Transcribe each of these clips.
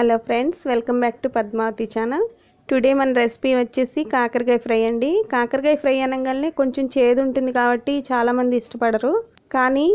hello friends welcome back to Padmavathi channel today మన recipe వచ్చేసి కాకరకాయ ఫ్రై అండి కాకరకాయ ఫ్రై అనగానే కొంచెం చేదు ఉంటుంది కాబట్టి చాలామంది ఇష్టపడరు కానీ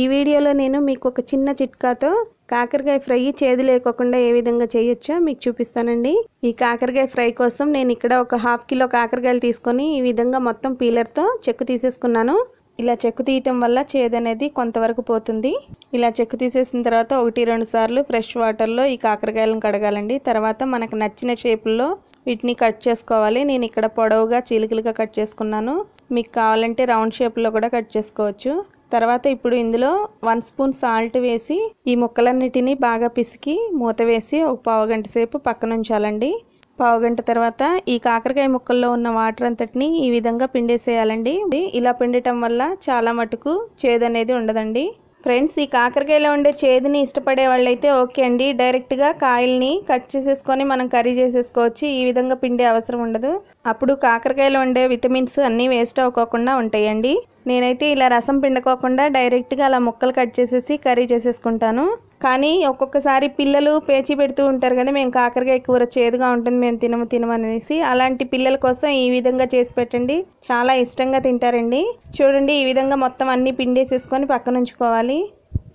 ఈ వీడియోలో నేను మీకు ఒక చిన్న చిట్కాతో కాకరకాయ ఫ్రై చేదు లేకోకుండా ఏ విధంగా చేయొచ్చో మీకు చూపిస్తానండి ఈ కాకరకాయ ఫ్రై కోసం నేను ఇక్కడ ఒక హాఫ్ కిలో కాకరకాయలు తీసుకొని ఈ విధంగా మొత్తం పీలర్తో చెక్కు తీసేసుకున్నాను ఇలా చెక్కు తీయటం వల్ల చేదు అనేది కొంతవరకు పోతుంది ఇలా చెక్కు తీసేసిన తర్వాత ఒకటి రెండు సార్లు ఫ్రెష్ వాటర్లో ఈ కాకరకాయలను కడగాలండి తర్వాత మనకు నచ్చిన షేపుల్లో వీటిని కట్ చేసుకోవాలి నేను ఇక్కడ పొడవుగా చీలికలుగా కట్ చేసుకున్నాను మీకు కావాలంటే రౌండ్ షేప్లో కూడా కట్ చేసుకోవచ్చు తర్వాత ఇప్పుడు ఇందులో వన్ స్పూన్ సాల్ట్ వేసి ఈ ముక్కలన్నిటినీ బాగా పిసికి మూత వేసి ఒక పావు గంట సేపు పక్కనుంచాలండి పావుగంట తర్వాత ఈ కాకరకాయ ముక్కల్లో ఉన్న వాటర్ అంతటిని ఈ విధంగా పిండేసేయాలండి ఇలా పిండటం వల్ల చాలా మటుకు చేదు అనేది ఉండదండి ఫ్రెండ్స్ ఈ కాకరకాయలో ఉండే చేదుని ఇష్టపడే వాళ్ళైతే ఓకే అండి డైరెక్ట్గా కాయల్ని కట్ చేసేసుకొని మనం కర్రీ చేసేసుకోవచ్చు ఈ విధంగా పిండే అవసరం ఉండదు అప్పుడు కాకరకాయలో ఉండే విటమిన్స్ అన్నీ వేస్ట్ అవ్వకోకుండా ఉంటాయండి నేనైతే ఇలా రసం పిండుకోకుండా డైరెక్ట్గా అలా ముక్కలు కట్ చేసేసి కర్రీ చేసేసుకుంటాను కానీ ఒక్కొక్కసారి పిల్లలు పేచి పెడుతూ ఉంటారు కదా మేము కాకరకాయ కూర చేదుగా ఉంటుంది మేము తినము తినమనేసి అలాంటి పిల్లల కోసం ఈ విధంగా చేసి పెట్టండి చాలా ఇష్టంగా తింటారండి చూడండి ఈ విధంగా మొత్తం అన్ని పిండేసేసుకొని పక్కన ఉంచుకోవాలి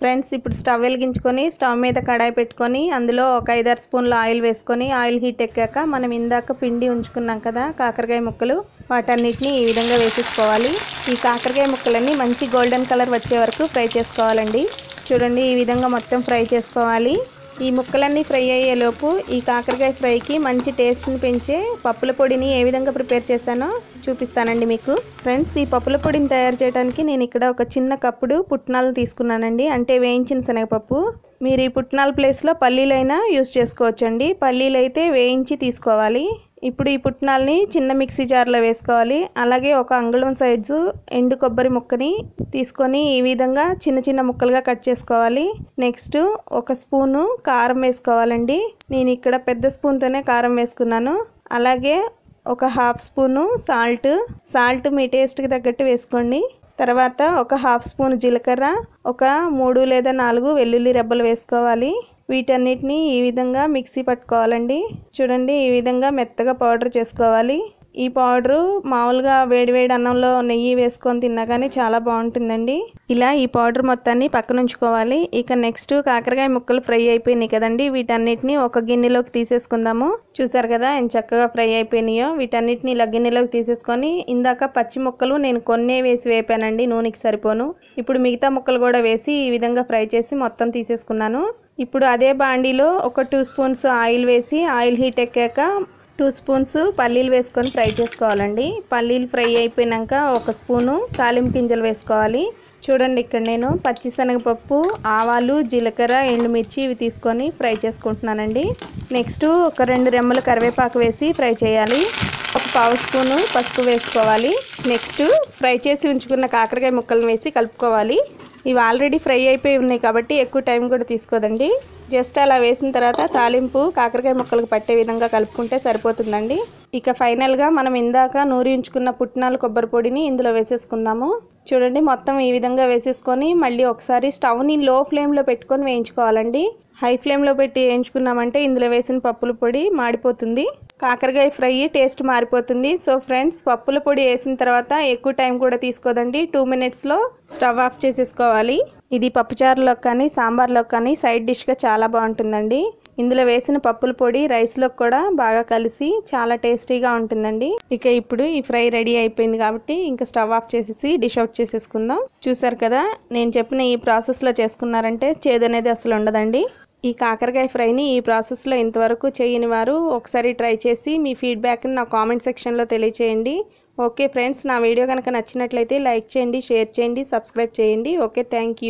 ఫ్రెండ్స్ ఇప్పుడు స్టవ్ వెలిగించుకొని స్టవ్ మీద కడాయి పెట్టుకొని అందులో ఒక ఐదారు స్పూన్లు ఆయిల్ వేసుకొని ఆయిల్ హీట్ ఎక్కాక మనం ఇందాక పిండి ఉంచుకున్నాం కదా కాకరకాయ ముక్కలు వాటన్నిటిని ఈ విధంగా వేసేసుకోవాలి ఈ కాకరకాయ ముక్కలన్నీ మంచి గోల్డెన్ కలర్ వచ్చే వరకు ఫ్రై చేసుకోవాలండి చూడండి ఈ విధంగా మొత్తం ఫ్రై చేసుకోవాలి ఈ ముక్కలన్నీ ఫ్రై అయ్యేలోపు ఈ కాకరకాయ ఫ్రైకి మంచి టేస్ట్ని పెంచే పప్పుల పొడిని ఏ విధంగా ప్రిపేర్ చేశానో చూపిస్తానండి మీకు ఫ్రెండ్స్ ఈ పప్పుల పొడిని తయారు చేయడానికి నేను ఇక్కడ ఒక చిన్న కప్పుడు పుట్నాలు తీసుకున్నానండి అంటే వేయించిన శనగపప్పు మీరు ఈ పుట్నాల ప్లేస్లో పల్లీలైనా యూస్ చేసుకోవచ్చండి పల్లీలు అయితే వేయించి తీసుకోవాలి ఇప్పుడు ఈ పుట్నాల్ని చిన్న మిక్సీ జార్లో వేసుకోవాలి అలాగే ఒక అంగుళం సైజు ఎండు కొబ్బరి ముక్కని తీసుకొని ఈ విధంగా చిన్న చిన్న ముక్కలుగా కట్ చేసుకోవాలి నెక్స్ట్ ఒక స్పూను కారం వేసుకోవాలండి నేను ఇక్కడ పెద్ద స్పూన్తోనే కారం వేసుకున్నాను అలాగే ఒక హాఫ్ స్పూను సాల్ట్ సాల్ట్ మీ టేస్ట్కి తగ్గట్టు వేసుకోండి తర్వాత ఒక హాఫ్ స్పూన్ జీలకర్ర ఒక మూడు లేదా నాలుగు వెల్లుల్లి రెబ్బలు వేసుకోవాలి వీటన్నిటిని ఈ విధంగా మిక్సీ పట్టుకోవాలండి చూడండి ఈ విధంగా మెత్తగా పౌడర్ చేసుకోవాలి ఈ పౌడరు మామూలుగా వేడివేడి అన్నంలో నెయ్యి వేసుకొని తిన్నా కానీ చాలా బాగుంటుందండి ఇలా ఈ పౌడర్ మొత్తాన్ని పక్కన ఉంచుకోవాలి ఇక నెక్స్ట్ కాకరకాయ ముక్కలు ఫ్రై అయిపోయినాయి కదండి వీటన్నిటిని ఒక గిన్నెలోకి తీసేసుకుందాము చూసారు కదా ఎంత చక్కగా ఫ్రై అయిపోయినాయో వీటన్నిటిని ఇలా గిన్నెలోకి తీసేసుకొని ఇందాక పచ్చి ముక్కలు నేను కొన్నే వేసి వేపానండి నూనెకి సరిపోను ఇప్పుడు మిగతా ముక్కలు కూడా వేసి ఈ విధంగా ఫ్రై చేసి మొత్తం తీసేసుకున్నాను ఇప్పుడు అదే బాండీలో ఒక టూ స్పూన్స్ ఆయిల్ వేసి ఆయిల్ హీట్ ఎక్కాక టూ స్పూన్స్ పల్లీలు వేసుకొని ఫ్రై చేసుకోవాలండి పల్లీలు ఫ్రై అయిపోయినాక ఒక స్పూను తాలింపు గింజలు వేసుకోవాలి చూడండి ఇక్కడ నేను పచ్చిశనగపప్పు ఆవాలు జీలకర్ర ఎండుమిర్చి ఇవి తీసుకొని ఫ్రై చేసుకుంటున్నానండి నెక్స్ట్ ఒక రెండు రెమ్మలు కరివేపాకు వేసి ఫ్రై చేయాలి ఒక పావు స్పూను పసుపు వేసుకోవాలి నెక్స్ట్ ఫ్రై చేసి ఉంచుకున్న కాకరకాయ ముక్కలను వేసి కలుపుకోవాలి ఇవి ఆల్రెడీ ఫ్రై అయిపోయి ఉన్నాయి కాబట్టి ఎక్కువ టైం కూడా తీసుకోదండి జస్ట్ అలా వేసిన తర్వాత తాలింపు కాకరకాయ ముక్కలకు పట్టే విధంగా కలుపుకుంటే సరిపోతుందండి ఇక ఫైనల్గా మనం ఇందాక నూరి ఉంచుకున్న పుట్నాల కొబ్బరి పొడిని ఇందులో వేసేసుకుందాము చూడండి మొత్తం ఈ విధంగా వేసేసుకొని మళ్ళీ ఒకసారి స్టవ్ని లో ఫ్లేమ్లో పెట్టుకొని వేయించుకోవాలండి హై ఫ్లేమ్లో పెట్టి వేయించుకున్నామంటే ఇందులో వేసిన పప్పుల పొడి మాడిపోతుంది కాకరకాయ ఫ్రై టేస్ట్ మారిపోతుంది సో ఫ్రెండ్స్ పప్పుల పొడి వేసిన తర్వాత ఎక్కువ టైం కూడా తీసుకోదండి టూ మినిట్స్లో స్టవ్ ఆఫ్ చేసేసుకోవాలి ఇది పప్పుచారులో కానీ సాంబార్లో కానీ సైడ్ డిష్గా చాలా బాగుంటుందండి ఇందులో వేసిన పప్పుల పొడి రైస్లో కూడా బాగా కలిసి చాలా టేస్టీగా ఉంటుందండి ఇక ఇప్పుడు ఈ ఫ్రై రెడీ అయిపోయింది కాబట్టి ఇంకా స్టవ్ ఆఫ్ చేసేసి డిష్ అవుట్ చేసేసుకుందాం చూసారు కదా నేను చెప్పిన ఈ ప్రాసెస్లో చేసుకున్నారంటే చేదనేది అసలు ఉండదండి ఈ కాకరకాయ ఫ్రైని ఈ ప్రాసెస్లో ఇంతవరకు చేయని వారు ఒకసారి ట్రై చేసి మీ ఫీడ్బ్యాక్ని నా కామెంట్ సెక్షన్లో తెలియచేయండి ఓకే ఫ్రెండ్స్ నా వీడియో కనుక నచ్చినట్లయితే లైక్ చేయండి షేర్ చేయండి సబ్స్క్రైబ్ చేయండి ఓకే థ్యాంక్